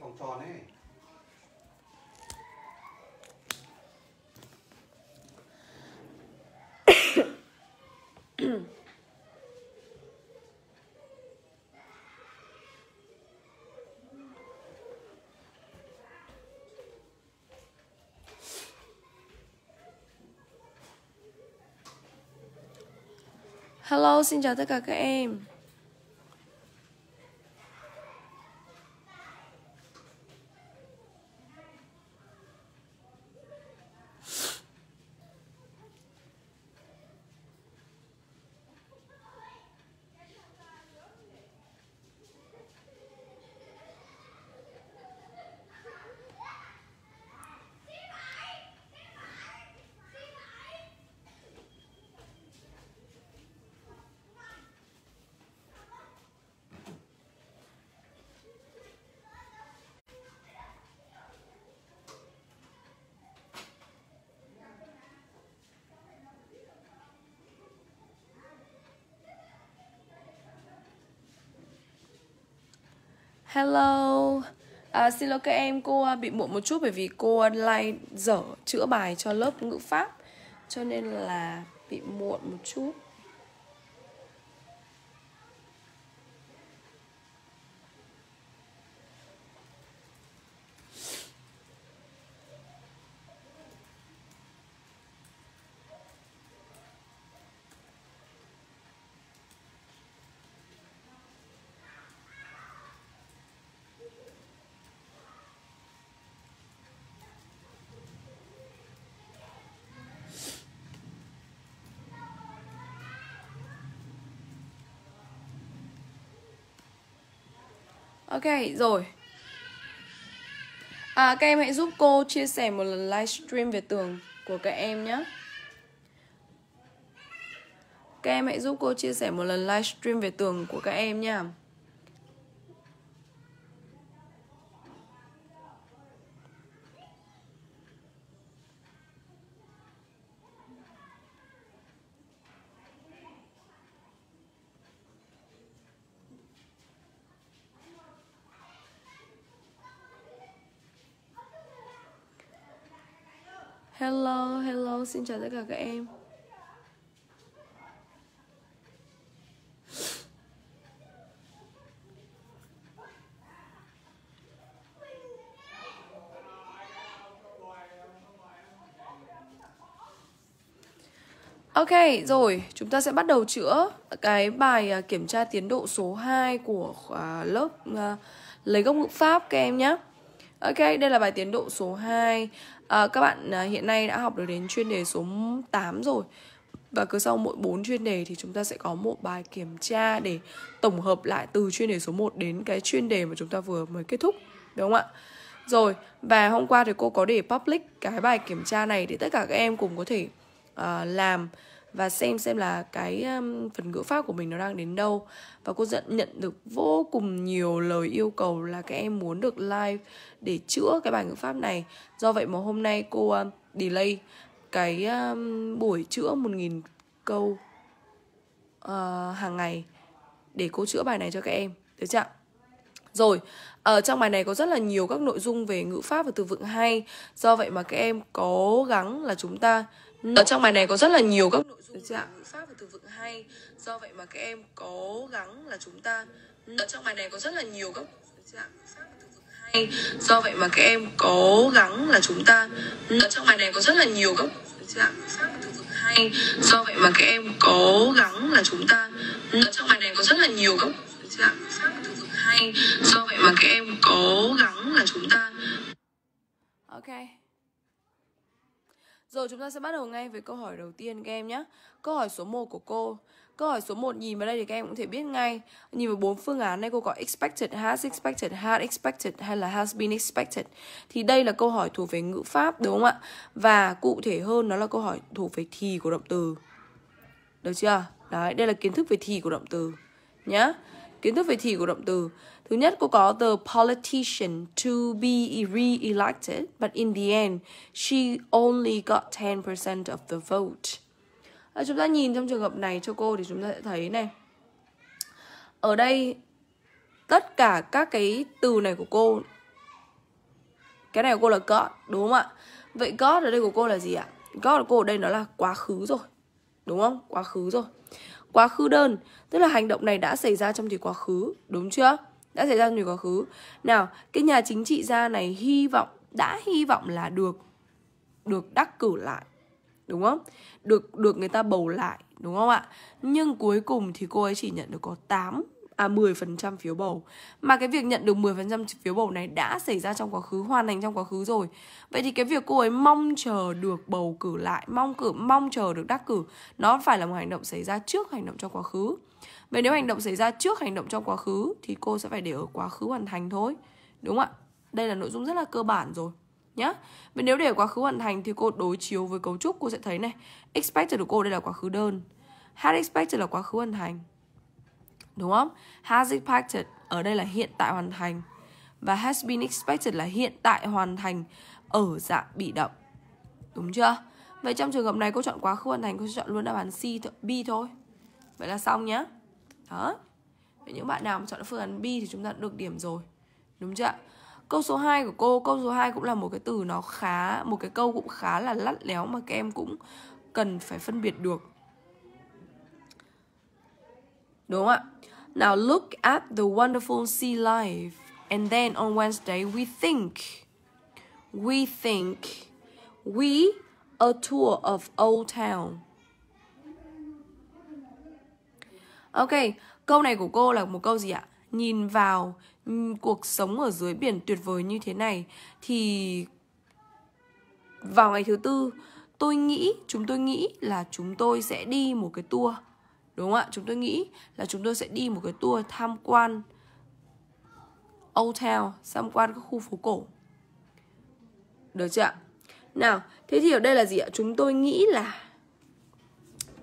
cái vòng tròn ấy Hello, xin chào tất cả các em. hello à, xin lỗi các em cô à, bị muộn một chút bởi vì cô online à, dở chữa bài cho lớp ngữ pháp cho nên là bị muộn một chút Ok rồi à, Các em hãy giúp cô chia sẻ một lần livestream về tường của các em nhé Các em hãy giúp cô chia sẻ một lần livestream về tường của các em nha Xin chào tất cả các em Ok, rồi, chúng ta sẽ bắt đầu chữa cái bài à, kiểm tra tiến độ số 2 của à, lớp à, lấy gốc ngữ pháp các em nhé. Ok, đây là bài tiến độ số 2 à, Các bạn à, hiện nay đã học được đến chuyên đề số 8 rồi Và cứ sau mỗi 4 chuyên đề thì chúng ta sẽ có một bài kiểm tra Để tổng hợp lại từ chuyên đề số 1 đến cái chuyên đề mà chúng ta vừa mới kết thúc Đúng không ạ? Rồi, và hôm qua thì cô có để public cái bài kiểm tra này Để tất cả các em cùng có thể uh, làm và xem xem là cái um, phần ngữ pháp của mình nó đang đến đâu và cô dận nhận được vô cùng nhiều lời yêu cầu là các em muốn được live để chữa cái bài ngữ pháp này do vậy mà hôm nay cô um, delay cái um, buổi chữa một nghìn câu uh, hàng ngày để cô chữa bài này cho các em được chưa rồi, ở ờ, trong bài này có rất là nhiều các nội dung về ngữ pháp và từ vựng hay Do vậy mà các em cố gắng là chúng ta ở ừ. trong bài này có rất là nhiều các nội dung ngữ pháp và từ vựng hay Do vậy mà các em cố gắng là chúng ta ừ. Ở trong bài này có rất là nhiều các hay Do vậy mà các em cố gắng là chúng ta ừ. Ở trong bài này có rất là nhiều các hay Do vậy mà các em cố gắng là chúng ta Ở trong bài này có rất là nhiều các hay Do vậy mà các em cố gắng là chúng ta Ok rồi chúng ta sẽ bắt đầu ngay với câu hỏi đầu tiên các em nhé. Câu hỏi số 1 của cô. Câu hỏi số 1 nhìn vào đây thì các em cũng thể biết ngay. Nhìn vào bốn phương án này cô có expected, has expected, had expected hay là has been expected. Thì đây là câu hỏi thuộc về ngữ pháp đúng không ạ? Và cụ thể hơn nó là câu hỏi thuộc về thì của động từ. Được chưa? Đấy, đây là kiến thức về thì của động từ nhá. Kiến thức về thì của động từ. Thứ nhất cô có the politician to be re-elected, but in the end, she only got 10% of the vote. À, chúng ta nhìn trong trường hợp này cho cô thì chúng ta sẽ thấy này. Ở đây tất cả các cái từ này của cô cái này của cô là God, đúng không ạ? Vậy God ở đây của cô là gì ạ? God của cô ở đây nó là quá khứ rồi. Đúng không? Quá khứ rồi. Quá khứ đơn, tức là hành động này đã xảy ra trong thì quá khứ, đúng chưa? đã xảy ra trong quá khứ nào cái nhà chính trị gia này hy vọng đã hy vọng là được được đắc cử lại đúng không được được người ta bầu lại đúng không ạ nhưng cuối cùng thì cô ấy chỉ nhận được có 8 à 10% phiếu bầu mà cái việc nhận được 10% phiếu bầu này đã xảy ra trong quá khứ hoàn thành trong quá khứ rồi vậy thì cái việc cô ấy mong chờ được bầu cử lại mong cử mong chờ được đắc cử nó phải là một hành động xảy ra trước hành động trong quá khứ Vậy nếu hành động xảy ra trước hành động trong quá khứ thì cô sẽ phải để ở quá khứ hoàn thành thôi. Đúng không ạ? Đây là nội dung rất là cơ bản rồi nhá. Vậy nếu để quá khứ hoàn thành thì cô đối chiếu với cấu trúc cô sẽ thấy này, expected của cô đây là quá khứ đơn. Had expected là quá khứ hoàn thành. Đúng không? Has expected ở đây là hiện tại hoàn thành và has been expected là hiện tại hoàn thành ở dạng bị động. Đúng chưa? Vậy trong trường hợp này cô chọn quá khứ hoàn thành cô sẽ chọn luôn đáp án C B thôi. Vậy là xong nhé. Đó. Vậy những bạn nào mà chọn phương án B thì chúng ta đã được điểm rồi. Đúng chưa ạ? Câu số 2 của cô, câu số 2 cũng là một cái từ nó khá, một cái câu cũng khá là lắt léo mà các em cũng cần phải phân biệt được. Đúng không ạ? Now look at the wonderful sea life and then on Wednesday we think. We think. We a tour of Old Town. Ok, câu này của cô là một câu gì ạ? Nhìn vào ừ, cuộc sống ở dưới biển tuyệt vời như thế này thì vào ngày thứ tư tôi nghĩ chúng tôi nghĩ là chúng tôi sẽ đi một cái tour đúng không ạ chúng tôi nghĩ là chúng tôi sẽ đi một cái tour tham quan old town tham quan các khu phố cổ được chưa ạ nào thế thì ở đây là gì ạ chúng tôi nghĩ là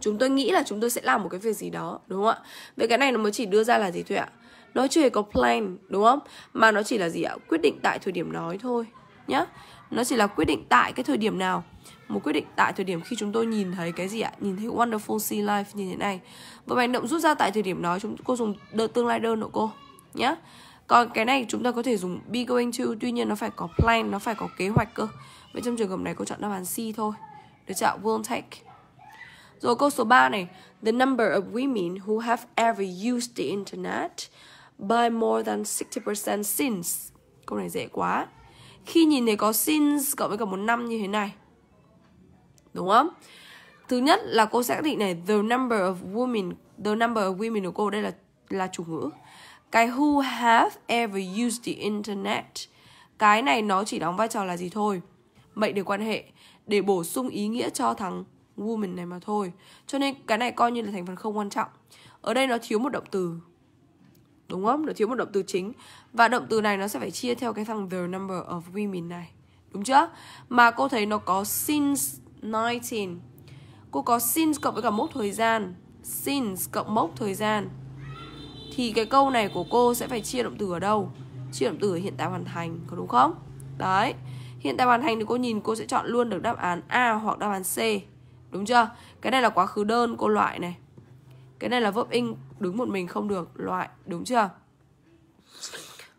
chúng tôi nghĩ là chúng tôi sẽ làm một cái việc gì đó đúng không ạ vậy cái này nó mới chỉ đưa ra là gì thôi ạ nó chưa hề có plan đúng không mà nó chỉ là gì ạ quyết định tại thời điểm nói thôi nhá nó chỉ là quyết định tại cái thời điểm nào một quyết định tại thời điểm khi chúng tôi nhìn thấy cái gì ạ nhìn thấy wonderful sea life như thế này và hành động rút ra tại thời điểm đó chúng cô dùng tương lai đơn của cô nhá còn cái này chúng ta có thể dùng be going to tuy nhiên nó phải có plan nó phải có kế hoạch cơ vậy trong trường hợp này cô chọn đáp án C thôi được chọn won't take rồi câu số 3 này. The number of women who have ever used the internet by more than 60% since. Câu này dễ quá. Khi nhìn thấy có since cộng với cả một năm như thế này. Đúng không? Thứ nhất là cô xác định này the number of women, the number of women của cô đây là là chủ ngữ. Cái who have ever used the internet. Cái này nó chỉ đóng vai trò là gì thôi? Mệnh để quan hệ để bổ sung ý nghĩa cho thằng woman này mà thôi cho nên cái này coi như là thành phần không quan trọng ở đây nó thiếu một động từ đúng không nó thiếu một động từ chính và động từ này nó sẽ phải chia theo cái thằng the number of women này đúng chưa mà cô thấy nó có since 19 cô có since cộng với cả mốc thời gian since cộng mốc thời gian thì cái câu này của cô sẽ phải chia động từ ở đâu chia động từ ở hiện tại hoàn thành có đúng không đấy hiện tại hoàn thành thì cô nhìn cô sẽ chọn luôn được đáp án A hoặc đáp án C Đúng chưa? Cái này là quá khứ đơn cô loại này. Cái này là verb in đứng một mình không được loại. Đúng chưa?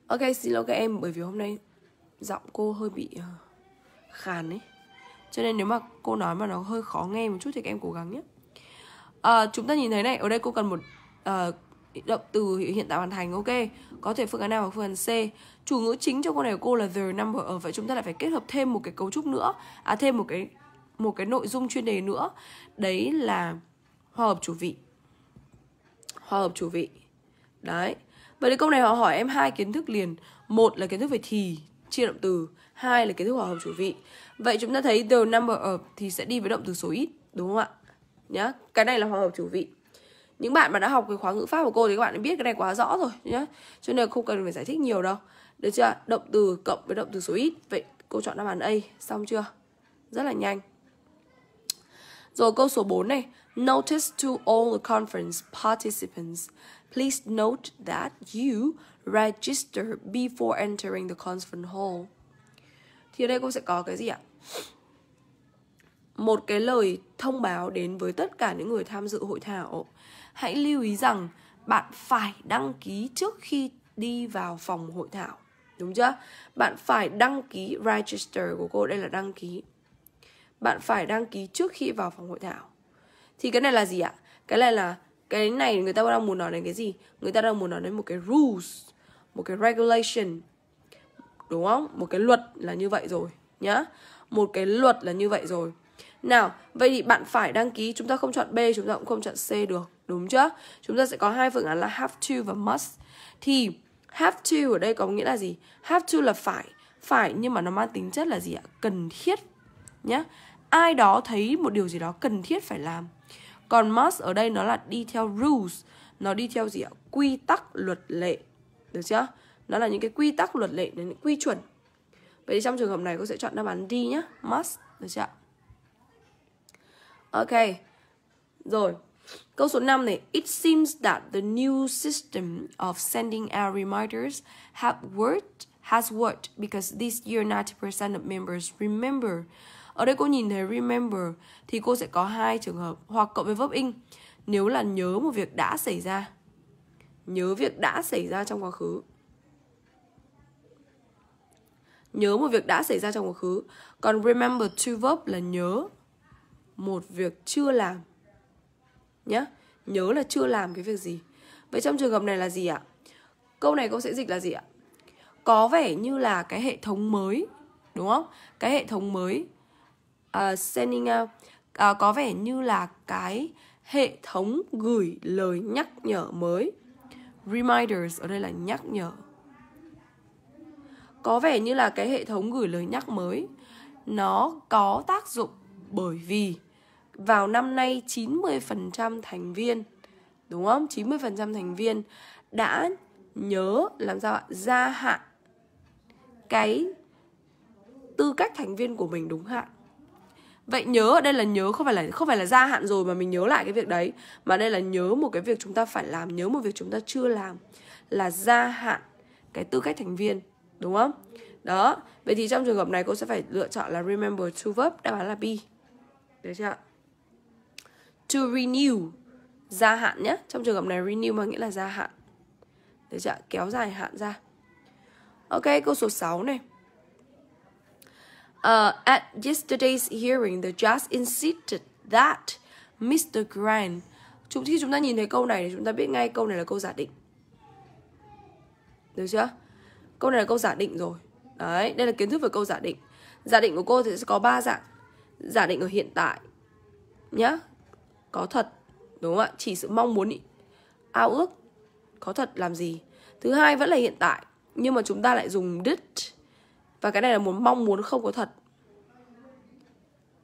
Ok, xin lỗi các em bởi vì hôm nay giọng cô hơi bị ờ, khàn ấy. Cho nên nếu mà cô nói mà nó hơi khó nghe một chút thì các em cố gắng nhé. À, chúng ta nhìn thấy này, ở đây cô cần một uh, động từ hiện tại hoàn thành ok có thể phương án A hoặc phương án C chủ ngữ chính cho câu này của cô là the number ở vậy chúng ta lại phải kết hợp thêm một cái cấu trúc nữa à thêm một cái một cái nội dung chuyên đề nữa đấy là hòa hợp chủ vị hòa hợp chủ vị đấy vậy thì câu này họ hỏi em hai kiến thức liền một là kiến thức về thì chia động từ hai là kiến thức hòa hợp chủ vị vậy chúng ta thấy the number of thì sẽ đi với động từ số ít đúng không ạ nhá cái này là hòa hợp chủ vị những bạn mà đã học cái khóa ngữ pháp của cô thì các bạn đã biết cái này quá rõ rồi nhá cho nên không cần phải giải thích nhiều đâu được chưa động từ cộng với động từ số ít vậy cô chọn đáp án A xong chưa rất là nhanh rồi câu số 4 này. Notice to all the conference participants. Please note that you register before entering the conference hall. Thì ở đây cô sẽ có cái gì ạ? Một cái lời thông báo đến với tất cả những người tham dự hội thảo. Hãy lưu ý rằng bạn phải đăng ký trước khi đi vào phòng hội thảo đúng chưa bạn phải đăng ký register của cô đây là đăng ký bạn phải đăng ký trước khi vào phòng hội thảo thì cái này là gì ạ cái này là cái này người ta đang muốn nói đến cái gì người ta đang muốn nói đến một cái rules một cái regulation đúng không một cái luật là như vậy rồi nhá một cái luật là như vậy rồi nào vậy thì bạn phải đăng ký chúng ta không chọn b chúng ta cũng không chọn c được đúng chưa chúng ta sẽ có hai phương án là have to và must thì have to ở đây có nghĩa là gì have to là phải phải nhưng mà nó mang tính chất là gì ạ cần thiết nhá ai đó thấy một điều gì đó cần thiết phải làm còn must ở đây nó là đi theo rules nó đi theo gì ạ quy tắc luật lệ được chưa nó là những cái quy tắc luật lệ những quy chuẩn vậy thì trong trường hợp này cô sẽ chọn đáp án D nhá must được chưa ok rồi Câu số 5 này It seems that the new system of sending out reminders have worked, has worked because this year 90% of members remember ở đây cô nhìn thấy remember thì cô sẽ có hai trường hợp hoặc cộng với verb in nếu là nhớ một việc đã xảy ra. Nhớ việc đã xảy ra trong quá khứ. Nhớ một việc đã xảy ra trong quá khứ. Còn remember to verb là nhớ một việc chưa làm. Nhá, nhớ là chưa làm cái việc gì. Vậy trong trường hợp này là gì ạ? Câu này cô sẽ dịch là gì ạ? Có vẻ như là cái hệ thống mới đúng không? Cái hệ thống mới uh, sending out uh, có vẻ như là cái hệ thống gửi lời nhắc nhở mới reminders ở đây là nhắc nhở có vẻ như là cái hệ thống gửi lời nhắc mới nó có tác dụng bởi vì vào năm nay 90% thành viên đúng không? 90% thành viên đã nhớ làm sao ạ? Gia hạn cái tư cách thành viên của mình đúng hạn vậy nhớ ở đây là nhớ không phải là không phải là gia hạn rồi mà mình nhớ lại cái việc đấy mà đây là nhớ một cái việc chúng ta phải làm nhớ một việc chúng ta chưa làm là gia hạn cái tư cách thành viên đúng không đó vậy thì trong trường hợp này cô sẽ phải lựa chọn là remember to verb đáp án là b được chưa to renew gia hạn nhé trong trường hợp này renew mà nghĩa là gia hạn được chưa kéo dài hạn ra ok câu số 6 này Uh, at yesterday's hearing, the judge insisted that Mr. Grant. Chúng khi chúng ta nhìn thấy câu này thì chúng ta biết ngay câu này là câu giả định. Được chưa? Câu này là câu giả định rồi. Đấy, đây là kiến thức về câu giả định. Giả định của cô thì sẽ có 3 dạng. Giả định ở hiện tại. Nhá. Có thật, đúng không ạ? Chỉ sự mong muốn ý. ao ước. Có thật làm gì? Thứ hai vẫn là hiện tại, nhưng mà chúng ta lại dùng did và cái này là một mong muốn không có thật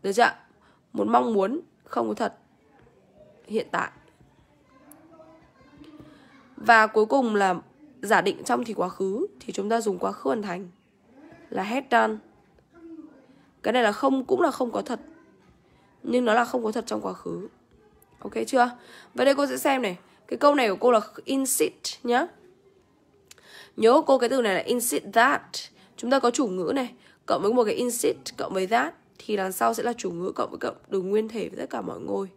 được chưa một mong muốn không có thật hiện tại và cuối cùng là giả định trong thì quá khứ thì chúng ta dùng quá khứ hoàn thành là head done cái này là không cũng là không có thật nhưng nó là không có thật trong quá khứ ok chưa và đây cô sẽ xem này cái câu này của cô là in sit nhá nhớ cô cái từ này là in sit that chúng ta có chủ ngữ này cộng với một cái insist cộng với that thì đằng sau sẽ là chủ ngữ cộng với cộng đường nguyên thể với tất cả mọi ngôi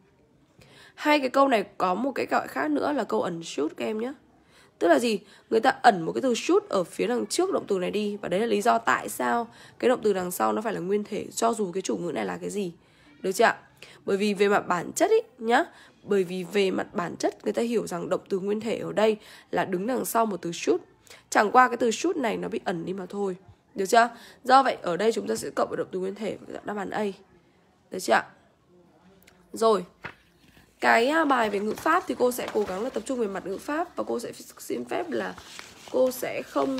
hai cái câu này có một cái gọi khác nữa là câu ẩn shoot các em nhé tức là gì người ta ẩn một cái từ shoot ở phía đằng trước động từ này đi và đấy là lý do tại sao cái động từ đằng sau nó phải là nguyên thể cho dù cái chủ ngữ này là cái gì được chưa ạ bởi vì về mặt bản chất ý nhá bởi vì về mặt bản chất người ta hiểu rằng động từ nguyên thể ở đây là đứng đằng sau một từ shoot Chẳng qua cái từ should này nó bị ẩn đi mà thôi. Được chưa? Do vậy ở đây chúng ta sẽ cộng với động từ nguyên thể và đáp án A. Được chưa? ạ? Rồi. Cái à, bài về ngữ pháp thì cô sẽ cố gắng là tập trung về mặt ngữ pháp và cô sẽ xin phép là cô sẽ không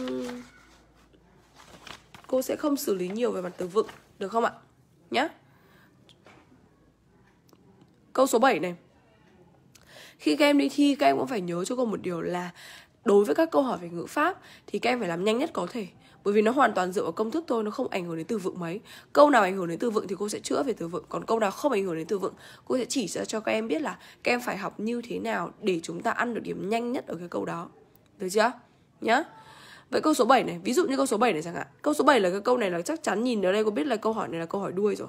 cô sẽ không xử lý nhiều về mặt từ vựng được không ạ? Nhá. Câu số 7 này. Khi các em đi thi các em cũng phải nhớ cho cô một điều là đối với các câu hỏi về ngữ pháp thì các em phải làm nhanh nhất có thể bởi vì nó hoàn toàn dựa vào công thức thôi nó không ảnh hưởng đến từ vựng mấy câu nào ảnh hưởng đến từ vựng thì cô sẽ chữa về từ vựng còn câu nào không ảnh hưởng đến từ vựng cô sẽ chỉ ra cho các em biết là các em phải học như thế nào để chúng ta ăn được điểm nhanh nhất ở cái câu đó được chưa nhá Vậy câu số 7 này, ví dụ như câu số 7 này chẳng hạn. Câu số 7 là cái câu này là chắc chắn nhìn ở đây cô biết là câu hỏi này là câu hỏi đuôi rồi.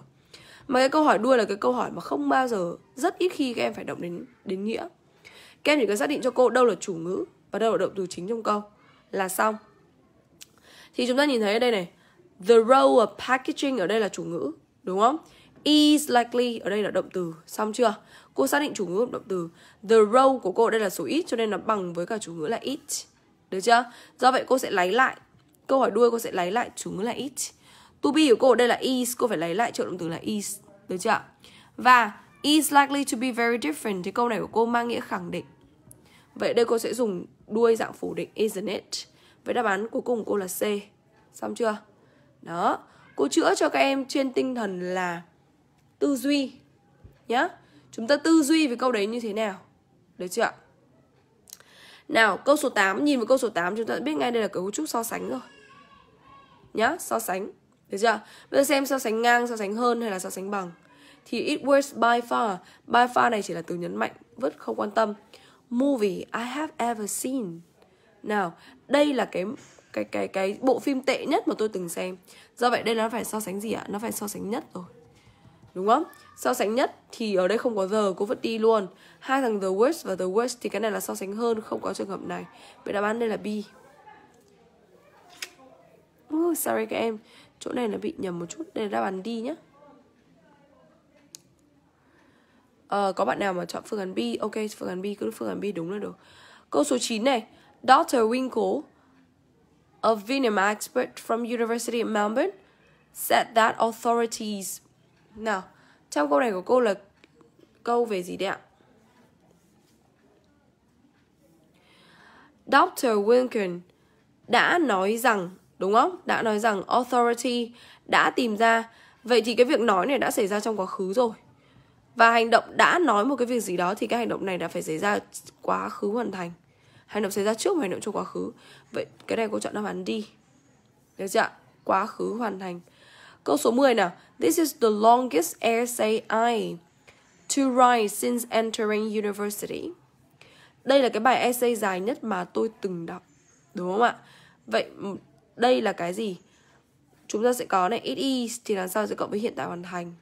Mà cái câu hỏi đuôi là cái câu hỏi mà không bao giờ rất ít khi các em phải động đến đến nghĩa. Các em chỉ cần xác định cho cô đâu là chủ ngữ, và đây là động từ chính trong câu là xong thì chúng ta nhìn thấy ở đây này the role of packaging ở đây là chủ ngữ đúng không is likely ở đây là động từ xong chưa cô xác định chủ ngữ động từ the role của cô ở đây là số ít cho nên nó bằng với cả chủ ngữ là it được chưa do vậy cô sẽ lấy lại câu hỏi đuôi cô sẽ lấy lại chủ ngữ là it to be của cô ở đây là is cô phải lấy lại trợ động từ là is được chưa và is likely to be very different thì câu này của cô mang nghĩa khẳng định vậy đây cô sẽ dùng đuôi dạng phủ định isn't it. Với đáp án cuối cùng cô là C. Xong chưa? Đó. Cô chữa cho các em trên tinh thần là tư duy. Nhá. Chúng ta tư duy về câu đấy như thế nào? Được chưa ạ? Nào, câu số 8, nhìn vào câu số 8 chúng ta biết ngay đây là cấu trúc so sánh rồi. Nhá, so sánh. Được chưa? Bây giờ xem so sánh ngang, so sánh hơn hay là so sánh bằng. Thì it was by far. By far này chỉ là từ nhấn mạnh, vứt không quan tâm movie I have ever seen. Nào, đây là cái cái cái cái bộ phim tệ nhất mà tôi từng xem. Do vậy đây nó phải so sánh gì ạ? Nó phải so sánh nhất rồi. Đúng không? So sánh nhất thì ở đây không có the, cô vứt đi luôn. Hai thằng the worst và the worst thì cái này là so sánh hơn, không có trường hợp này. Vậy đáp án đây là B. Uh, sorry các em, chỗ này là bị nhầm một chút, đây là đáp án D nhé. uh, có bạn nào mà chọn phương án B ok phương án B cứ phương án B đúng là được câu số 9 này Dr. Winkle a Vietnam expert from University of Melbourne said that authorities nào trong câu này của cô là câu về gì đấy ạ Dr. Wilkin đã nói rằng đúng không? Đã nói rằng authority đã tìm ra Vậy thì cái việc nói này đã xảy ra trong quá khứ rồi và hành động đã nói một cái việc gì đó thì cái hành động này đã phải xảy ra quá khứ hoàn thành hành động xảy ra trước một hành động trong quá khứ vậy cái này cô chọn đáp án D được chưa quá khứ hoàn thành câu số 10 nào this is the longest essay I to write since entering university đây là cái bài essay dài nhất mà tôi từng đọc đúng không ạ vậy đây là cái gì chúng ta sẽ có này it is thì làm sao sẽ cộng với hiện tại hoàn thành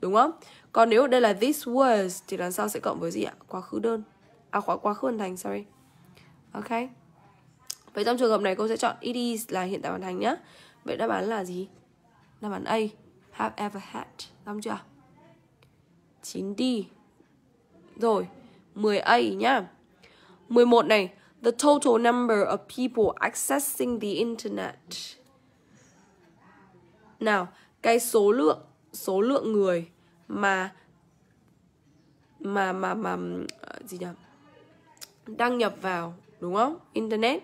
đúng không còn nếu đây là this was thì đằng sau sẽ cộng với gì ạ quá khứ đơn à quá quá khứ hoàn thành sorry ok vậy trong trường hợp này cô sẽ chọn it is là hiện tại hoàn thành nhá vậy đáp án là gì đáp án A have ever had xong chưa 9D rồi 10A nhá 11 này The total number of people accessing the internet Nào Cái số lượng Số lượng người mà mà mà mà ờ, gì nhỉ đăng nhập vào đúng không internet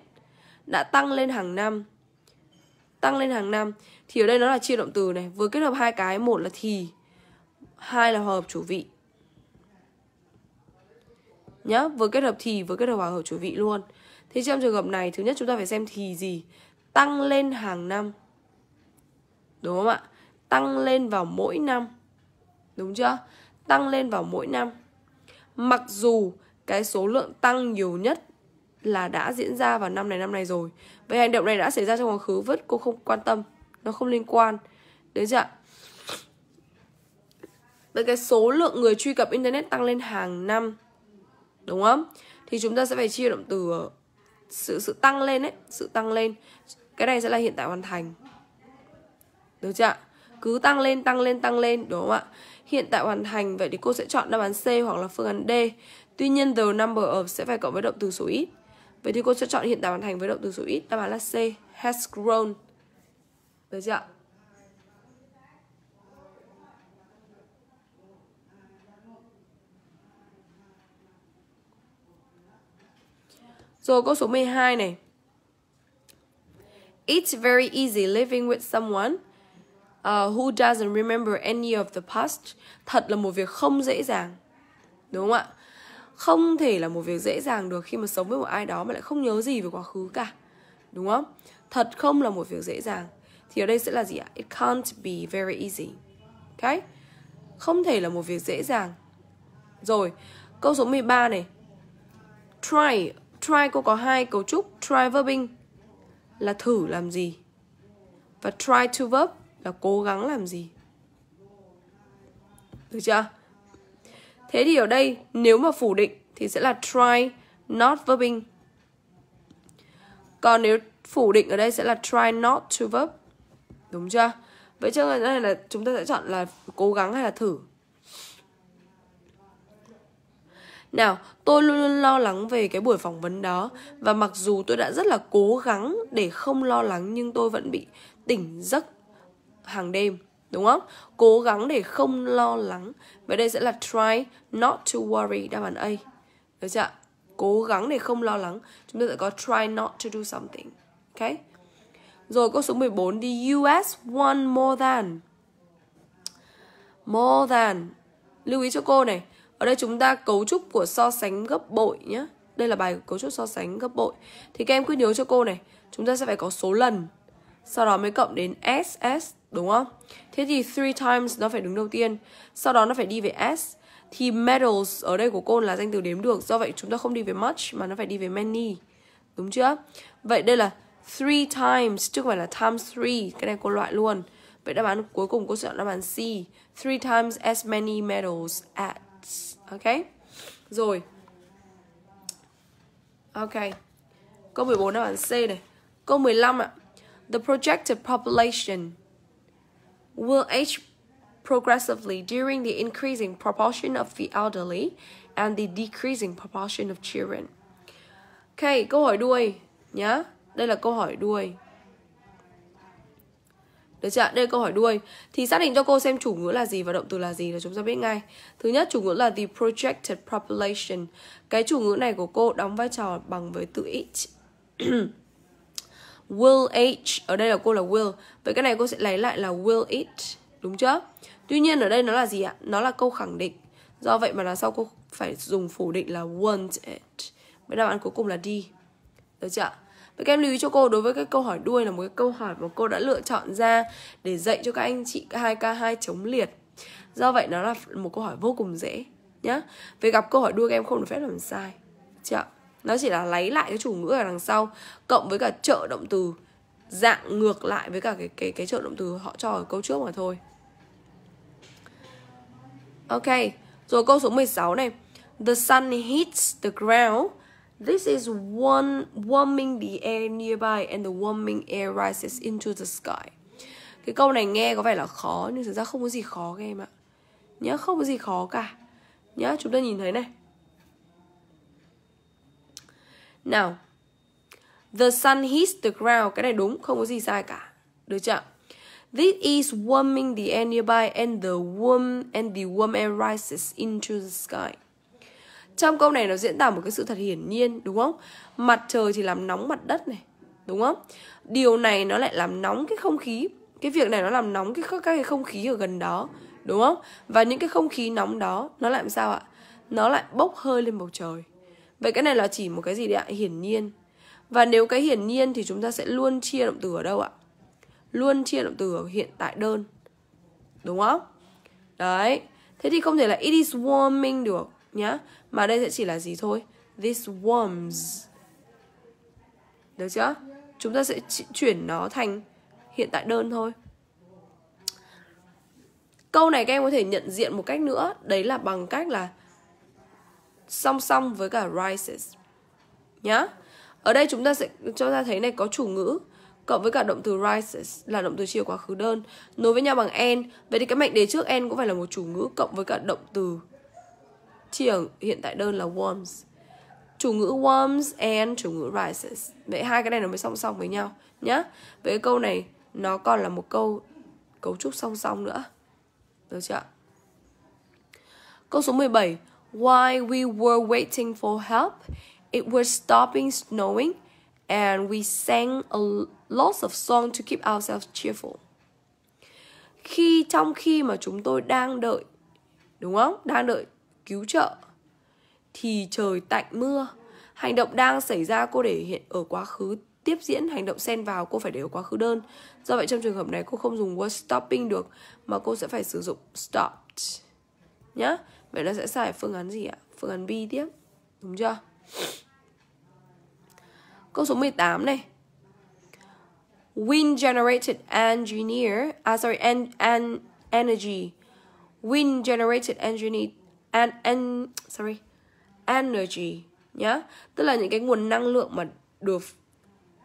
đã tăng lên hàng năm tăng lên hàng năm thì ở đây nó là chia động từ này vừa kết hợp hai cái một là thì hai là hòa hợp chủ vị nhá vừa kết hợp thì vừa kết hợp hòa hợp chủ vị luôn thế trong trường hợp này thứ nhất chúng ta phải xem thì gì tăng lên hàng năm đúng không ạ tăng lên vào mỗi năm Đúng chưa? Tăng lên vào mỗi năm. Mặc dù cái số lượng tăng nhiều nhất là đã diễn ra vào năm này năm này rồi. Vậy hành động này đã xảy ra trong quá khứ vứt cô không quan tâm, nó không liên quan. Đấy chưa? Vậy cái số lượng người truy cập internet tăng lên hàng năm. Đúng không? Thì chúng ta sẽ phải chia động từ ờ, sự sự tăng lên ấy, sự tăng lên. Cái này sẽ là hiện tại hoàn thành. Được chưa Cứ tăng lên, tăng lên, tăng lên, đúng không ạ? hiện tại hoàn thành, vậy thì cô sẽ chọn đáp án C hoặc là phương án D. Tuy nhiên the number of sẽ phải cộng với động từ số ít. Vậy thì cô sẽ chọn hiện tại hoàn thành với động từ số ít, đáp án là C, has grown. Được chưa ạ? Rồi câu số 12 này. It's very easy living with someone uh, who doesn't remember any of the past thật là một việc không dễ dàng đúng không ạ không thể là một việc dễ dàng được khi mà sống với một ai đó mà lại không nhớ gì về quá khứ cả đúng không thật không là một việc dễ dàng thì ở đây sẽ là gì ạ it can't be very easy Ok? không thể là một việc dễ dàng rồi câu số 13 này try try cô có hai cấu trúc try verbing là thử làm gì và try to verb là cố gắng làm gì được chưa thế thì ở đây nếu mà phủ định thì sẽ là try not verbing còn nếu phủ định ở đây sẽ là try not to verb đúng chưa vậy chứ cái này là chúng ta sẽ chọn là cố gắng hay là thử nào, tôi luôn luôn lo lắng về cái buổi phỏng vấn đó và mặc dù tôi đã rất là cố gắng để không lo lắng nhưng tôi vẫn bị tỉnh giấc hàng đêm đúng không? Cố gắng để không lo lắng. Vậy đây sẽ là try not to worry đáp án A. Được chưa? Cố gắng để không lo lắng. Chúng ta sẽ có try not to do something. Ok? Rồi câu số 14 đi US one more than. More than. Lưu ý cho cô này. Ở đây chúng ta cấu trúc của so sánh gấp bội nhé. Đây là bài cấu trúc so sánh gấp bội. Thì các em cứ nhớ cho cô này. Chúng ta sẽ phải có số lần. Sau đó mới cộng đến SS đúng không? Thế thì three times nó phải đứng đầu tiên, sau đó nó phải đi về s. Thì medals ở đây của cô là danh từ đếm được, do vậy chúng ta không đi về much mà nó phải đi về many. Đúng chưa? Vậy đây là three times chứ không phải là times three, cái này cô loại luôn. Vậy đáp án cuối cùng cô chọn đáp án C, three times as many medals at. Ok? Rồi. Ok. Câu 14 đáp án C này. Câu 15 ạ. The projected population will age progressively during the increasing proportion of the elderly and the decreasing proportion of children. Ok, câu hỏi đuôi nhá. Đây là câu hỏi đuôi. Được chưa? Đây là câu hỏi đuôi. Thì xác định cho cô xem chủ ngữ là gì và động từ là gì là chúng ta biết ngay. Thứ nhất, chủ ngữ là the projected population. Cái chủ ngữ này của cô đóng vai trò bằng với từ it. will age ở đây là cô là will vậy cái này cô sẽ lấy lại là will it đúng chưa tuy nhiên ở đây nó là gì ạ nó là câu khẳng định do vậy mà là sau cô phải dùng phủ định là won't it với đáp án cuối cùng là đi. được chưa Vậy các em lưu ý cho cô đối với cái câu hỏi đuôi là một cái câu hỏi mà cô đã lựa chọn ra để dạy cho các anh chị 2K2 chống liệt. Do vậy nó là một câu hỏi vô cùng dễ nhá. Về gặp câu hỏi đuôi các em không được phép làm sai. Chưa nó chỉ là lấy lại cái chủ ngữ ở đằng sau cộng với cả trợ động từ dạng ngược lại với cả cái cái cái trợ động từ họ cho ở câu trước mà thôi ok rồi câu số 16 này the sun hits the ground This is one warming the air nearby and the warming air rises into the sky. Cái câu này nghe có vẻ là khó nhưng thực ra không có gì khó các em ạ. Nhớ không có gì khó cả. Nhớ chúng ta nhìn thấy này. Nào, the sun hits the ground. Cái này đúng, không có gì sai cả. Được chưa? This is warming the air nearby and the warm and the warm air rises into the sky. Trong câu này nó diễn tả một cái sự thật hiển nhiên, đúng không? Mặt trời thì làm nóng mặt đất này, đúng không? Điều này nó lại làm nóng cái không khí. Cái việc này nó làm nóng cái các cái không khí ở gần đó, đúng không? Và những cái không khí nóng đó nó làm sao ạ? Nó lại bốc hơi lên bầu trời. Vậy cái này là chỉ một cái gì đấy ạ? Hiển nhiên. Và nếu cái hiển nhiên thì chúng ta sẽ luôn chia động từ ở đâu ạ? Luôn chia động từ ở hiện tại đơn. Đúng không? Đấy. Thế thì không thể là it is warming được nhá. Mà đây sẽ chỉ là gì thôi? This warms. Được chưa? Chúng ta sẽ chuyển nó thành hiện tại đơn thôi. Câu này các em có thể nhận diện một cách nữa, đấy là bằng cách là song song với cả rises nhá ở đây chúng ta sẽ cho ta thấy này có chủ ngữ cộng với cả động từ rises là động từ chiều quá khứ đơn nối với nhau bằng en vậy thì cái mệnh đề trước en cũng phải là một chủ ngữ cộng với cả động từ chiều hiện tại đơn là warms chủ ngữ warms and chủ ngữ rises vậy hai cái này nó mới song song với nhau nhá vậy cái câu này nó còn là một câu cấu trúc song song nữa được chưa câu số 17 While we were waiting for help, it was stopping snowing and we sang a lots of song to keep ourselves cheerful. Khi trong khi mà chúng tôi đang đợi đúng không? Đang đợi cứu trợ thì trời tạnh mưa. Hành động đang xảy ra cô để hiện ở quá khứ tiếp diễn hành động xen vào cô phải để ở quá khứ đơn. Do vậy trong trường hợp này cô không dùng was stopping được mà cô sẽ phải sử dụng stopped. Nhá vậy nó sẽ sai phương án gì ạ phương án B tiếp đúng chưa câu số 18 này wind generated engineer à sorry en, en, energy wind generated engineer en en, sorry energy nhá tức là những cái nguồn năng lượng mà được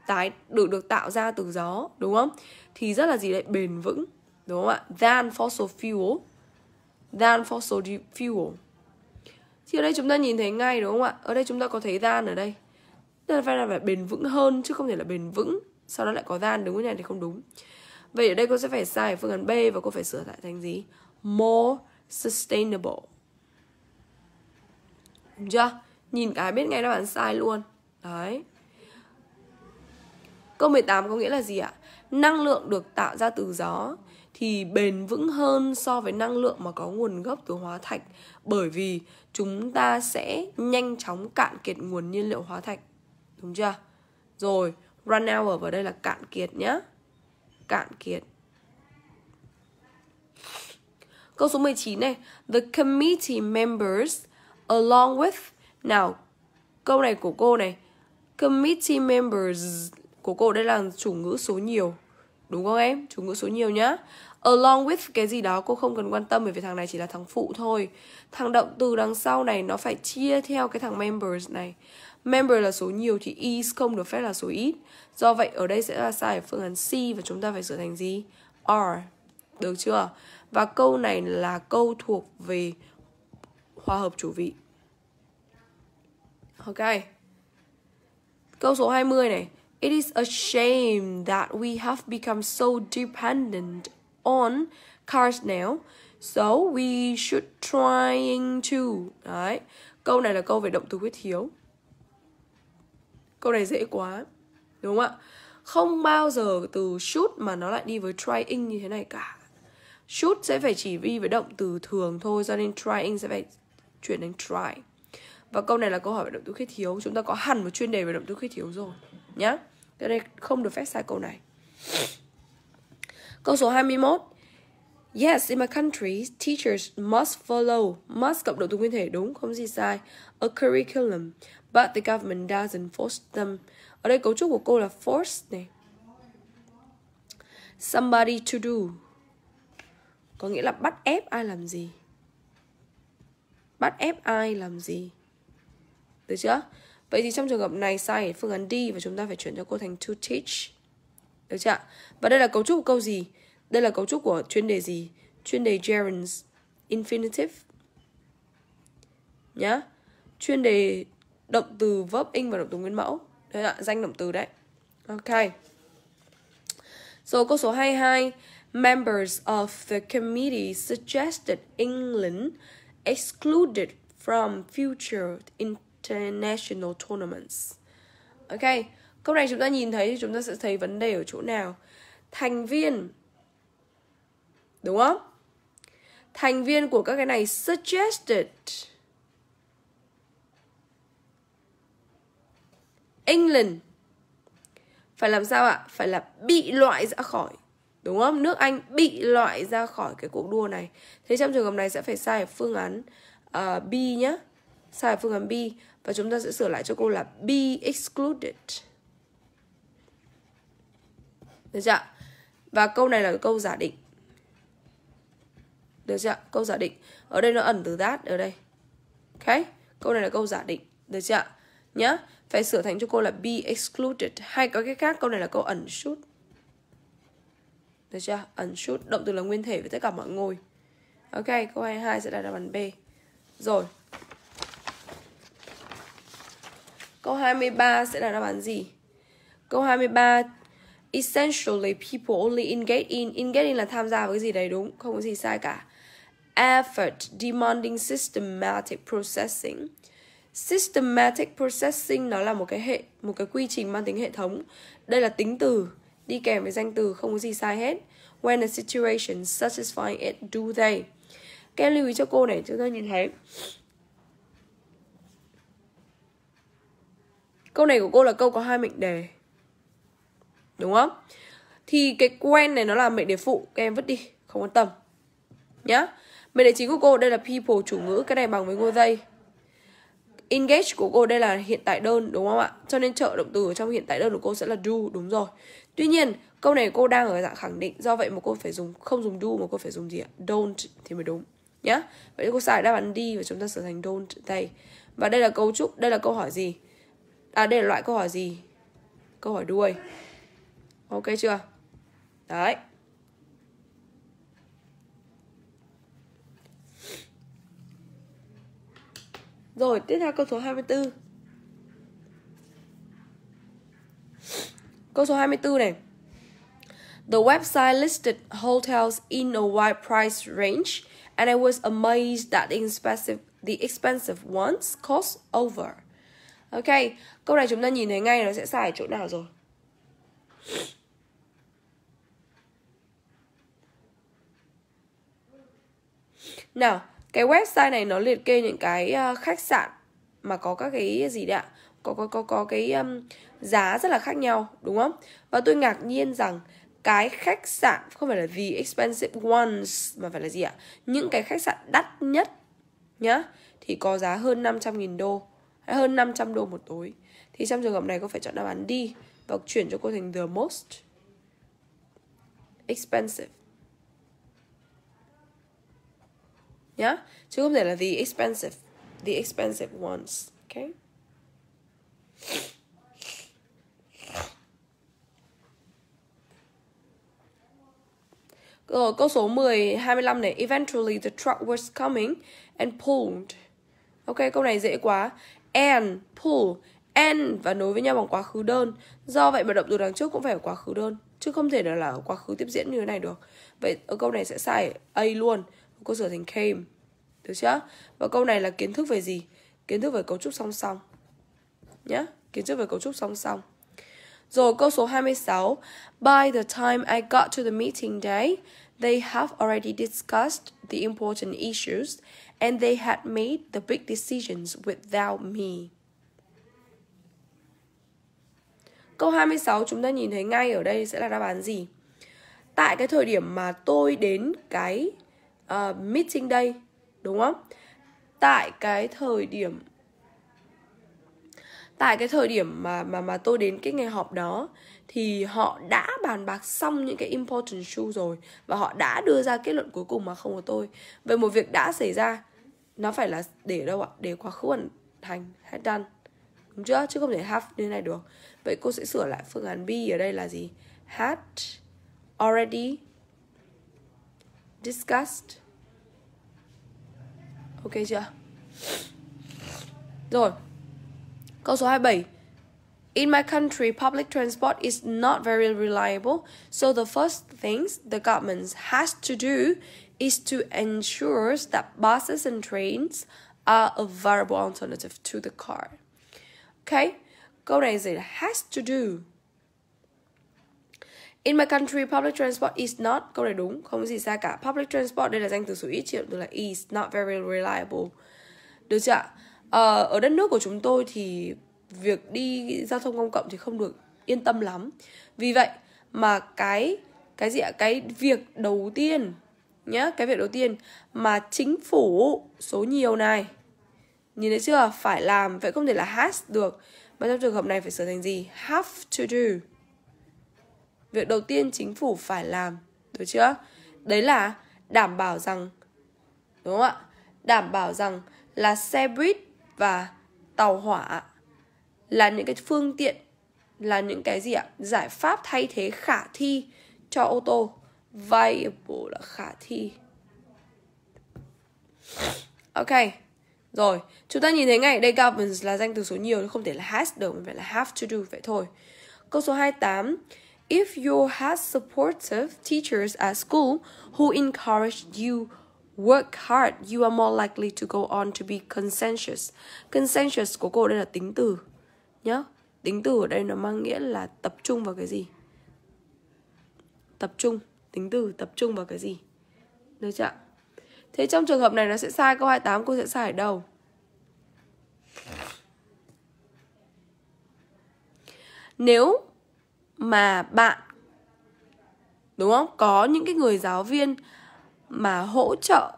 tái được được tạo ra từ gió đúng không thì rất là gì đấy bền vững đúng không ạ than fossil fuel than fossil fuel thì ở đây chúng ta nhìn thấy ngay đúng không ạ ở đây chúng ta có thấy than ở đây tức là phải là phải bền vững hơn chứ không thể là bền vững sau đó lại có than đúng cái này thì không đúng vậy ở đây cô sẽ phải sai phương án B và cô phải sửa lại thành gì more sustainable đúng chưa nhìn cái biết ngay đáp án sai luôn đấy câu 18 có nghĩa là gì ạ năng lượng được tạo ra từ gió thì bền vững hơn so với năng lượng mà có nguồn gốc từ hóa thạch bởi vì chúng ta sẽ nhanh chóng cạn kiệt nguồn nhiên liệu hóa thạch đúng chưa rồi run out vào đây là cạn kiệt nhá cạn kiệt Câu số 19 này, the committee members along with. Nào, câu này của cô này, committee members của cô đây là chủ ngữ số nhiều. Đúng không em? Chủ ngữ số nhiều nhá along with cái gì đó cô không cần quan tâm bởi vì thằng này chỉ là thằng phụ thôi thằng động từ đằng sau này nó phải chia theo cái thằng members này member là số nhiều thì is không được phép là số ít do vậy ở đây sẽ là sai ở phương án C và chúng ta phải sửa thành gì are được chưa và câu này là câu thuộc về hòa hợp chủ vị ok câu số 20 này It is a shame that we have become so dependent on cars now. So we should trying to. Đấy. Câu này là câu về động từ huyết thiếu. Câu này dễ quá. Đúng không ạ? Không bao giờ từ should mà nó lại đi với trying như thế này cả. Should sẽ phải chỉ vi với động từ thường thôi cho nên trying sẽ phải chuyển thành try. Và câu này là câu hỏi về động từ khuyết thiếu. Chúng ta có hẳn một chuyên đề về động từ khuyết thiếu rồi. Nhá. Cho đây không được phép sai câu này. Câu số 21. Yes, in my country, teachers must follow, must cộng động từ nguyên thể đúng, không gì sai, a curriculum, but the government doesn't force them. Ở đây cấu trúc của cô là force này. Somebody to do. Có nghĩa là bắt ép ai làm gì. Bắt ép ai làm gì. Được chưa? Vậy thì trong trường hợp này sai phương án D và chúng ta phải chuyển cho cô thành to teach. Được chưa ạ? Và đây là cấu trúc của câu gì? Đây là cấu trúc của chuyên đề gì? Chuyên đề gerunds infinitive. Nhá. Chuyên đề động từ verb in và động từ nguyên mẫu. Đấy ạ, danh động từ đấy. Ok. Rồi câu số 22 Members of the committee suggested England excluded from future international tournaments. ok Câu này chúng ta nhìn thấy thì chúng ta sẽ thấy vấn đề ở chỗ nào? Thành viên Đúng không? Thành viên của các cái này suggested England Phải làm sao ạ? Phải là bị loại ra khỏi Đúng không? Nước Anh bị loại ra khỏi cái cuộc đua này Thế trong trường hợp này sẽ phải sai ở phương án uh, B nhé Sai ở phương án B Và chúng ta sẽ sửa lại cho cô là be excluded được chưa ạ? Và câu này là câu giả định. Được chưa ạ? Câu giả định. Ở đây nó ẩn từ that ở đây. Ok? Câu này là câu giả định. Được chưa ạ? Nhá. Phải sửa thành cho cô là be excluded. Hay có cái khác, câu này là câu ẩn should. Được chưa? Ẩn should. Động từ là nguyên thể với tất cả mọi ngôi. Ok, câu 22 sẽ đặt đáp án B. Rồi. Câu 23 sẽ là đáp án gì? Câu 23 essentially people only engage in engage in là tham gia với cái gì đấy đúng không có gì sai cả effort demanding systematic processing systematic processing nó là một cái hệ một cái quy trình mang tính hệ thống đây là tính từ đi kèm với danh từ không có gì sai hết when a situation satisfying it do they các em lưu ý cho cô này chúng ta nhìn thấy câu này của cô là câu có hai mệnh đề đúng không thì cái quen này nó là mệnh đề phụ các em vứt đi không quan tâm nhá mệnh đề chính của cô đây là people chủ ngữ cái này bằng với ngôi dây engage của cô đây là hiện tại đơn đúng không ạ cho nên trợ động từ ở trong hiện tại đơn của cô sẽ là do đúng rồi tuy nhiên câu này cô đang ở dạng khẳng định do vậy mà cô phải dùng không dùng do mà cô phải dùng gì ạ don't thì mới đúng nhá vậy thì cô xài đáp án đi và chúng ta sửa thành don't đây và đây là cấu trúc đây là câu hỏi gì à đây là loại câu hỏi gì câu hỏi đuôi ok chưa đấy Rồi, tiếp theo câu số 24. Câu số 24 này. The website listed hotels in a wide price range and I was amazed that the expensive the expensive ones cost over. Ok, câu này chúng ta nhìn thấy ngay nó sẽ sai ở chỗ nào rồi. nào cái website này nó liệt kê những cái ờ, khách sạn mà có các cái gì đấy ạ có có có có cái um, giá rất là khác nhau đúng không và tôi ngạc nhiên rằng cái khách sạn không phải là the expensive ones mà phải là gì ạ những cái khách sạn đắt nhất nhá thì có giá hơn 500.000 đô hay hơn 500 đô một tối thì trong trường hợp này có phải chọn đáp án D và chuyển cho cô thành the most expensive yeah chứ không thể là the expensive the expensive ones okay Rồi, câu số 10, 25 này Eventually the truck was coming and pulled Ok, câu này dễ quá And, pull, and và nối với nhau bằng quá khứ đơn Do vậy mà động từ đằng trước cũng phải ở quá khứ đơn Chứ không thể nào là ở quá khứ tiếp diễn như thế này được Vậy ở câu này sẽ sai A luôn cô trở thành came được chưa và câu này là kiến thức về gì kiến thức về cấu trúc song song nhé kiến thức về cấu trúc song song rồi câu số 26 By the time I got to the meeting day They have already discussed the important issues And they had made the big decisions without me Câu 26 chúng ta nhìn thấy ngay ở đây sẽ là đáp án gì? Tại cái thời điểm mà tôi đến cái uh, meeting day đúng không tại cái thời điểm tại cái thời điểm mà mà mà tôi đến cái ngày họp đó thì họ đã bàn bạc xong những cái important issue rồi và họ đã đưa ra kết luận cuối cùng mà không có tôi về một việc đã xảy ra nó phải là để đâu ạ để quá khứ hoàn thành hết done đúng chưa chứ không thể have như này được vậy cô sẽ sửa lại phương án B ở đây là gì had already disgust ok chưa rồi câu số 27 In my country, public transport is not very reliable, so the first things the government has to do is to ensure that buses and trains are a viable alternative to the car. Okay, câu này gì là has to do. In my country, public transport is not. Câu này đúng, không có gì sai cả. Public transport đây là danh từ số ít chịu tức là is not very reliable. Được chưa ạ? Ờ, ở đất nước của chúng tôi thì việc đi giao thông công cộng thì không được yên tâm lắm. Vì vậy mà cái cái gì ạ? Cái việc đầu tiên nhá, cái việc đầu tiên mà chính phủ số nhiều này nhìn thấy chưa? Phải làm, vậy không thể là has được. Mà trong trường hợp này phải sửa thành gì? Have to do việc đầu tiên chính phủ phải làm được chưa đấy là đảm bảo rằng đúng không ạ đảm bảo rằng là xe buýt và tàu hỏa là những cái phương tiện là những cái gì ạ giải pháp thay thế khả thi cho ô tô viable là khả thi ok rồi chúng ta nhìn thấy ngay đây governance là danh từ số nhiều không thể là has được phải là have to do vậy thôi câu số 28 if you have supportive teachers at school who encouraged you work hard, you are more likely to go on to be conscientious. Conscientious của cô đây là tính từ nhá. Tính từ ở đây nó mang nghĩa là tập trung vào cái gì? Tập trung, tính từ tập trung vào cái gì? Được chưa? Thế trong trường hợp này nó sẽ sai câu 28 cô sẽ sai ở đâu? Nếu mà bạn đúng không có những cái người giáo viên mà hỗ trợ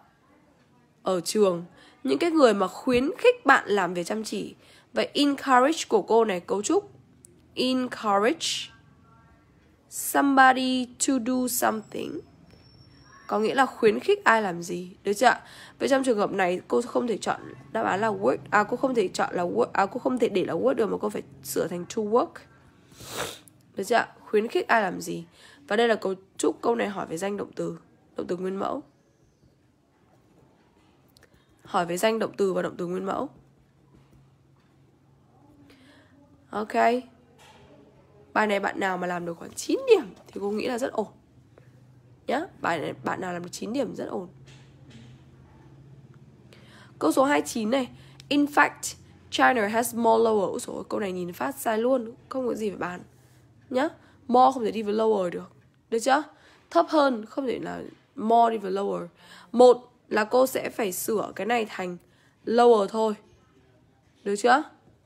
ở trường những cái người mà khuyến khích bạn làm việc chăm chỉ vậy encourage của cô này cấu trúc encourage somebody to do something có nghĩa là khuyến khích ai làm gì được chưa vậy trong trường hợp này cô không thể chọn đáp án là work à cô không thể chọn là work à cô không thể để là work được mà cô phải sửa thành to work được chưa ạ? Khuyến khích ai làm gì? Và đây là cấu trúc câu này hỏi về danh động từ, động từ nguyên mẫu. Hỏi về danh động từ và động từ nguyên mẫu. Ok. Bài này bạn nào mà làm được khoảng 9 điểm thì cô nghĩ là rất ổn. Nhá, bài này bạn nào làm được 9 điểm rất ổn. Câu số 29 này. In fact, China has more lower. Ôi câu này nhìn phát sai luôn, không có gì phải bàn nhá more không thể đi với lower được được chưa thấp hơn không thể là more đi với lower một là cô sẽ phải sửa cái này thành lower thôi được chưa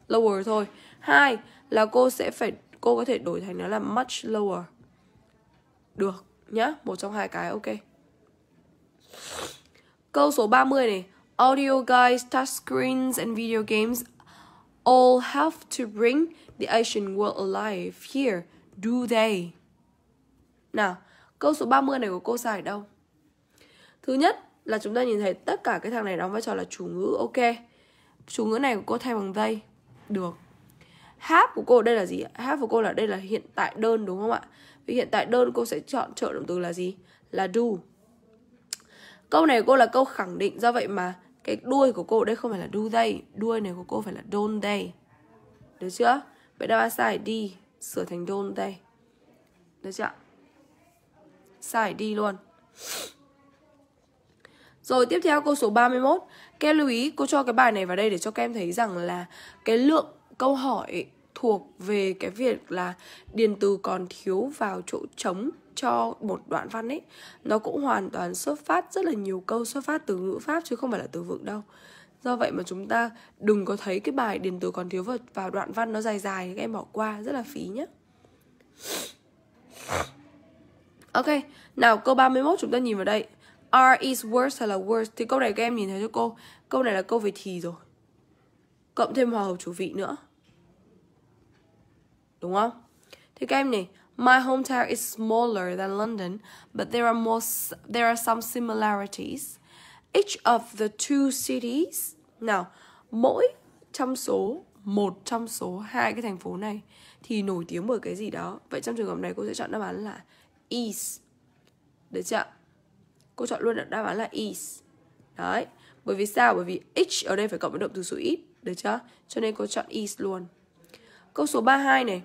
lower thôi hai là cô sẽ phải cô có thể đổi thành nó là much lower được nhá một trong hai cái ok câu số 30 này audio guides screens and video games all have to bring the Asian world alive here do they? Nào, câu số 30 này của cô sai đâu? Thứ nhất là chúng ta nhìn thấy tất cả cái thằng này đóng vai trò là chủ ngữ, ok. Chủ ngữ này của cô thay bằng they. Được. Have của cô đây là gì? Have của cô là đây là hiện tại đơn đúng không ạ? Vì hiện tại đơn cô sẽ chọn trợ động từ là gì? Là do. Câu này của cô là câu khẳng định do vậy mà cái đuôi của cô đây không phải là do they, đuôi này của cô phải là don't they. Được chưa? Vậy đáp án sai đi sửa thành đôn đây được chưa sai đi luôn rồi tiếp theo câu số 31 Các lưu ý cô cho cái bài này vào đây để cho các em thấy rằng là Cái lượng câu hỏi thuộc về cái việc là điền từ còn thiếu vào chỗ trống cho một đoạn văn ấy nó cũng hoàn toàn xuất phát rất là nhiều câu xuất phát từ ngữ pháp chứ không phải là từ vựng đâu do vậy mà chúng ta đừng có thấy cái bài điền từ còn thiếu vào, vào đoạn văn nó dài dài các em bỏ qua rất là phí nhé Ok, nào câu 31 chúng ta nhìn vào đây Are is worse hay là worse Thì câu này các em nhìn thấy cho cô Câu này là câu về thì rồi Cộng thêm hòa hợp chủ vị nữa Đúng không? Thì các em này My hometown is smaller than London, but there are more there are some similarities. Each of the two cities nào, mỗi trong số một trong số hai cái thành phố này thì nổi tiếng bởi cái gì đó. Vậy trong trường hợp này cô sẽ chọn đáp án là east Được chưa? Cô chọn luôn đáp án là east Đấy. Bởi vì sao? Bởi vì h ở đây phải cộng với động từ số ít. Được chưa? Cho nên cô chọn east luôn. Câu số 32 này.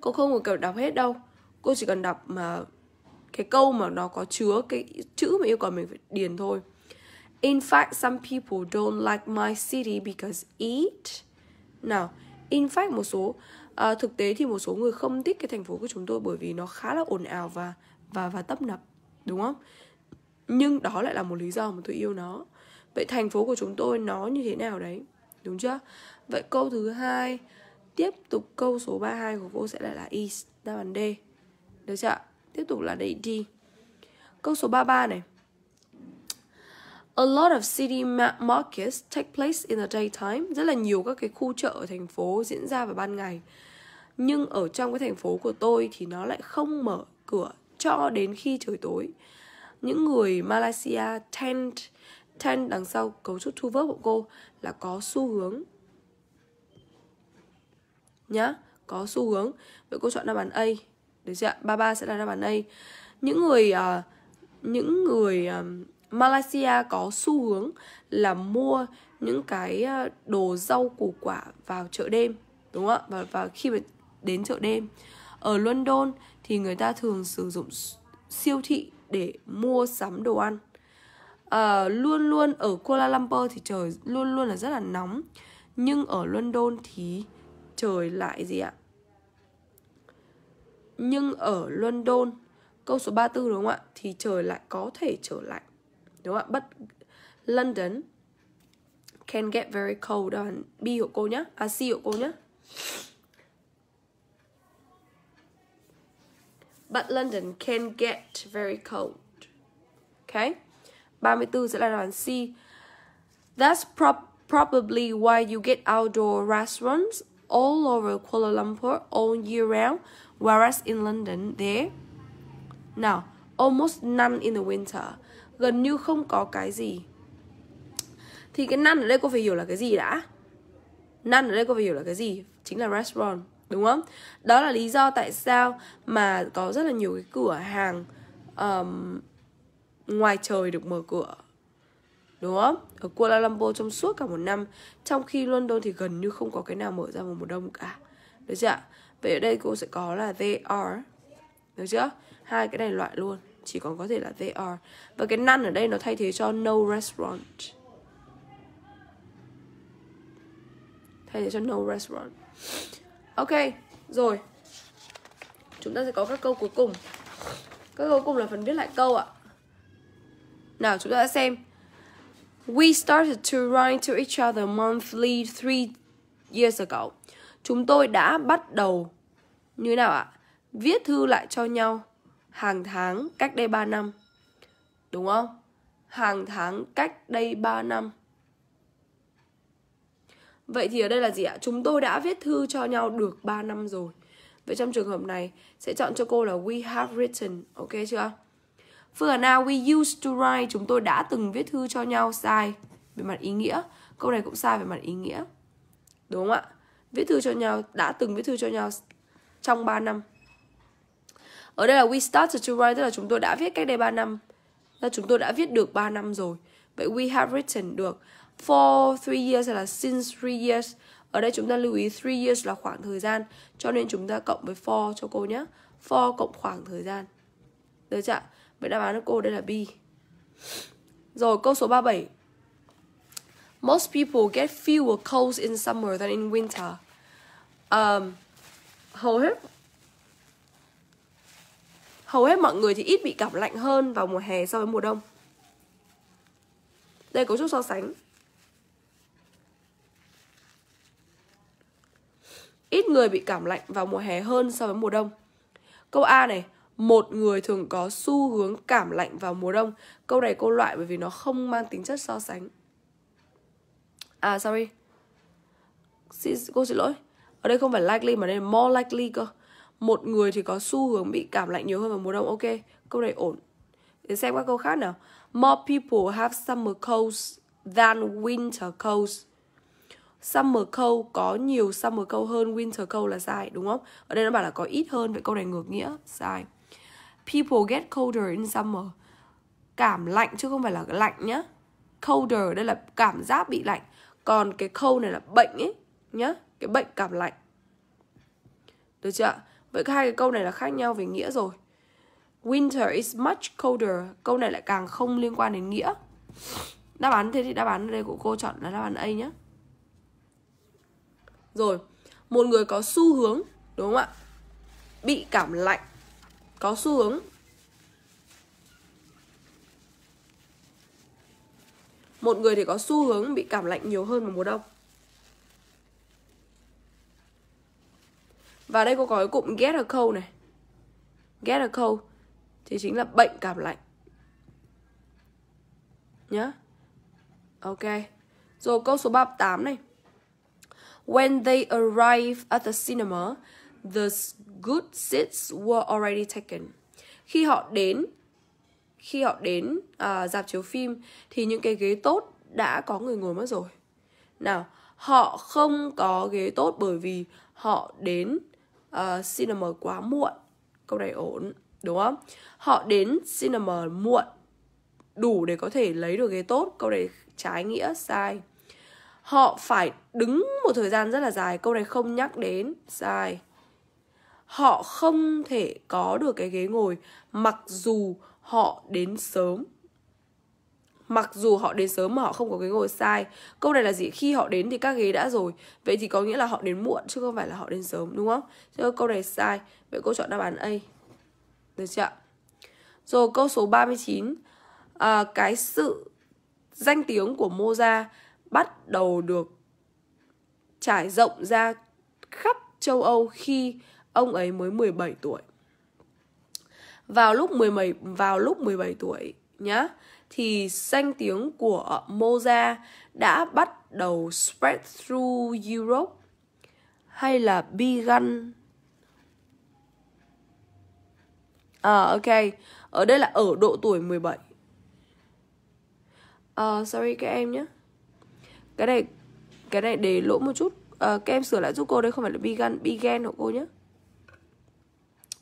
Cô không cần đọc hết đâu. Cô chỉ cần đọc mà cái câu mà nó có chứa cái chữ mà yêu cầu mình phải điền thôi. In fact, some people don't like my city because it. Nào, in fact một số à, thực tế thì một số người không thích cái thành phố của chúng tôi bởi vì nó khá là ồn ào và và và tấp nập, đúng không? Nhưng đó lại là một lý do mà tôi yêu nó. Vậy thành phố của chúng tôi nó như thế nào đấy? Đúng chưa? Vậy câu thứ hai tiếp tục câu số 32 của cô sẽ lại là is đáp án D. Được chưa? Tiếp tục là D. Câu số 33 này. A lot of city markets take place in the daytime. Rất là nhiều các cái khu chợ ở thành phố diễn ra vào ban ngày. Nhưng ở trong cái thành phố của tôi thì nó lại không mở cửa cho đến khi trời tối. Những người Malaysia tent tent đằng sau cấu trúc thu verb của cô là có xu hướng. Nhá, có xu hướng. Vậy cô chọn đáp án A. Được chưa ạ? 33 sẽ là đáp án A. Những người uh, những người uh, Malaysia có xu hướng là mua những cái ờ, đồ rau củ quả vào chợ đêm đúng không ạ và, và khi mà đến chợ đêm ở London thì người ta thường sử dụng siêu thị để mua sắm đồ ăn à, luôn luôn ở Kuala Lumpur thì trời luôn luôn là rất là nóng nhưng ở London thì trời lại gì ạ nhưng ở London câu số 34 đúng không ạ thì trời lại có thể trở lạnh đúng không ạ but London can get very cold đó bạn B của cô nhé à C của cô nhé but London can get very cold okay 34 sẽ là đoạn C that's prob probably why you get outdoor restaurants all over Kuala Lumpur all year round, whereas in London, there, now, almost none in the winter. gần như không có cái gì thì cái năn ở đây cô phải hiểu là cái gì đã năn ở đây cô phải hiểu là cái gì chính là restaurant đúng không đó là lý do tại sao mà có rất là nhiều cái cửa hàng um, ngoài trời được mở cửa đúng không ở Kuala Lumpur trong suốt cả một năm trong khi London thì gần như không có cái nào mở ra vào mùa đông cả được chưa vậy ở đây cô sẽ có là they are được chưa hai cái này loại luôn chỉ còn có thể là they are và cái none ở đây nó thay thế cho no restaurant thay thế cho no restaurant ok rồi chúng ta sẽ có các câu cuối cùng các câu cuối cùng là phần viết lại câu ạ nào chúng ta xem we started to write to each other monthly three years ago chúng tôi đã bắt đầu như thế nào ạ viết thư lại cho nhau hàng tháng cách đây 3 năm. Đúng không? Hàng tháng cách đây 3 năm. Vậy thì ở đây là gì ạ? Chúng tôi đã viết thư cho nhau được 3 năm rồi. Vậy trong trường hợp này sẽ chọn cho cô là we have written, ok chưa? Phương án we used to write, chúng tôi đã từng viết thư cho nhau sai về mặt ý nghĩa. Câu này cũng sai về mặt ý nghĩa. Đúng không ạ? Viết thư cho nhau, đã từng viết thư cho nhau trong 3 năm ở đây là we started to write tức là chúng tôi đã viết cách đây 3 năm là chúng tôi đã viết được 3 năm rồi vậy we have written được for 3 years hay là since 3 years ở đây chúng ta lưu ý 3 years là khoảng thời gian cho nên chúng ta cộng với for cho cô nhé for cộng khoảng thời gian được chưa vậy đáp án của cô đây là B rồi câu số 37 Most people get fewer colds in summer than in winter. Um, hầu hết hầu hết mọi người thì ít bị cảm lạnh hơn vào mùa hè so với mùa đông đây cấu trúc so sánh ít người bị cảm lạnh vào mùa hè hơn so với mùa đông câu a này một người thường có xu hướng cảm lạnh vào mùa đông câu này cô loại bởi vì nó không mang tính chất so sánh à sorry cô xin lỗi ở đây không phải likely mà đây là more likely cơ một người thì có xu hướng bị cảm lạnh nhiều hơn vào mùa đông ok câu này ổn để xem các câu khác nào more people have summer colds than winter colds summer cold có nhiều summer cold hơn winter cold là sai đúng không ở đây nó bảo là có ít hơn vậy câu này ngược nghĩa sai people get colder in summer cảm lạnh chứ không phải là lạnh nhá colder đây là cảm giác bị lạnh còn cái cold này là bệnh ấy nhá cái bệnh cảm lạnh được chưa Vậy hai cái câu này là khác nhau về nghĩa rồi. Winter is much colder. Câu này lại càng không liên quan đến nghĩa. Đáp án thế thì đáp án ở đây của cô chọn là đáp án A nhé. Rồi, một người có xu hướng, đúng không ạ? Bị cảm lạnh. Có xu hướng Một người thì có xu hướng bị cảm lạnh nhiều hơn vào mùa đông Và đây cô có cái cụm get a cold này Get a cold Thì chính là bệnh cảm lạnh Nhá Ok Rồi câu số 38 này When they arrive at the cinema The good seats were already taken Khi họ đến Khi họ đến uh, dạp chiếu phim Thì những cái ghế tốt đã có người ngồi mất rồi Nào Họ không có ghế tốt bởi vì họ đến uh, cinema quá muộn câu này ổn đúng không họ đến cinema muộn đủ để có thể lấy được ghế tốt câu này trái nghĩa sai họ phải đứng một thời gian rất là dài câu này không nhắc đến sai họ không thể có được cái ghế ngồi mặc dù họ đến sớm mặc dù họ đến sớm mà họ không có cái ngồi sai câu này là gì khi họ đến thì các ghế đã rồi vậy thì có nghĩa là họ đến muộn chứ không phải là họ đến sớm đúng không cho câu này sai vậy cô chọn đáp án A được chưa rồi câu số 39 à, cái sự danh tiếng của Moza bắt đầu được trải rộng ra khắp châu Âu khi ông ấy mới 17 tuổi vào lúc 17 vào lúc 17 tuổi nhá thì danh tiếng của mozart đã bắt đầu spread through Europe hay là began À ok, ở đây là ở độ tuổi 17 à, Sorry các em nhé Cái này cái này để lỗ một chút à, Các em sửa lại giúp cô, đây không phải là began, began của cô nhé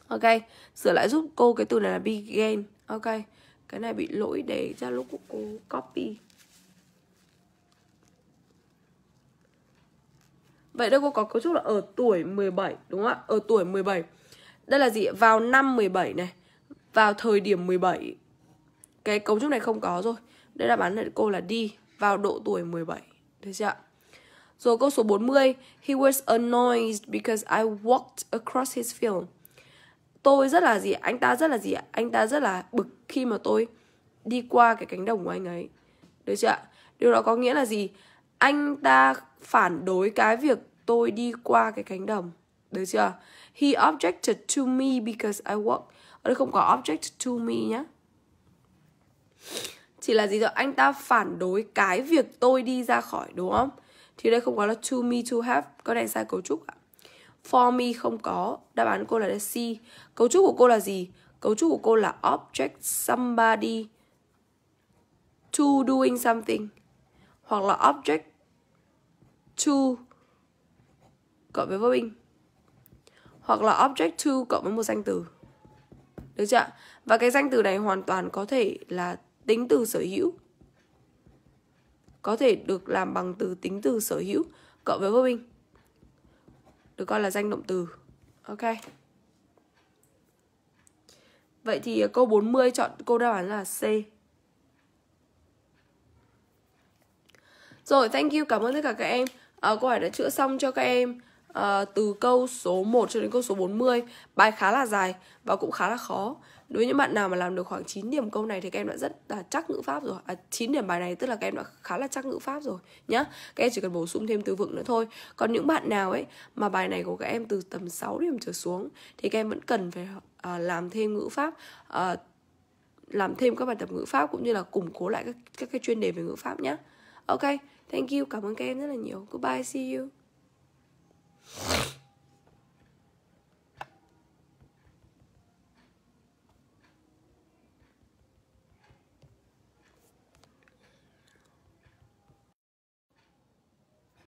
Ok, sửa lại giúp cô cái từ này là began Ok cái này bị lỗi để Zalo của cô copy Vậy đây cô có cấu trúc là ở tuổi 17 đúng không ạ? Ở tuổi 17. Đây là gì? Vào năm 17 này. Vào thời điểm 17. Cái cấu trúc này không có rồi. Đây là bán của cô là đi vào độ tuổi 17. Được chưa ạ? Rồi câu số 40, he was annoyed because I walked across his field tôi rất là gì anh ta rất là gì anh ta rất là bực khi mà tôi đi qua cái cánh đồng của anh ấy được chưa điều đó có nghĩa là gì anh ta phản đối cái việc tôi đi qua cái cánh đồng được chưa he objected to me because I walk ở đây không có object to me nhá chỉ là gì rồi anh ta phản đối cái việc tôi đi ra khỏi đúng không thì đây không có là to me to have có này sai cấu trúc ạ For me không có. Đáp án cô là C. Cấu trúc của cô là gì? Cấu trúc của cô là object somebody to doing something hoặc là object to cộng với verb in hoặc là object to cộng với một danh từ. Được chưa? Và cái danh từ này hoàn toàn có thể là tính từ sở hữu. Có thể được làm bằng từ tính từ sở hữu cộng với verb in được coi là danh động từ. Ok. Vậy thì ờ, câu 40 chọn câu đáp án là C. Rồi, thank you, cảm ơn tất cả các em. À, câu hỏi đã chữa xong cho các em à, từ câu số 1 cho đến câu số 40. Bài khá là dài và cũng khá là khó đối với những bạn nào mà làm được khoảng 9 điểm câu này thì các em đã rất là chắc ngữ pháp rồi à, 9 điểm bài này tức là các em đã khá là chắc ngữ pháp rồi nhá các em chỉ cần bổ sung thêm từ vựng nữa thôi còn những bạn nào ấy mà bài này của các em từ tầm 6 điểm trở xuống thì các em vẫn cần phải à, làm thêm ngữ pháp à, làm thêm các bài tập ngữ pháp cũng như là củng cố lại các các cái chuyên đề về ngữ pháp nhé. Ok, thank you, cảm ơn các em rất là nhiều. Goodbye, see you.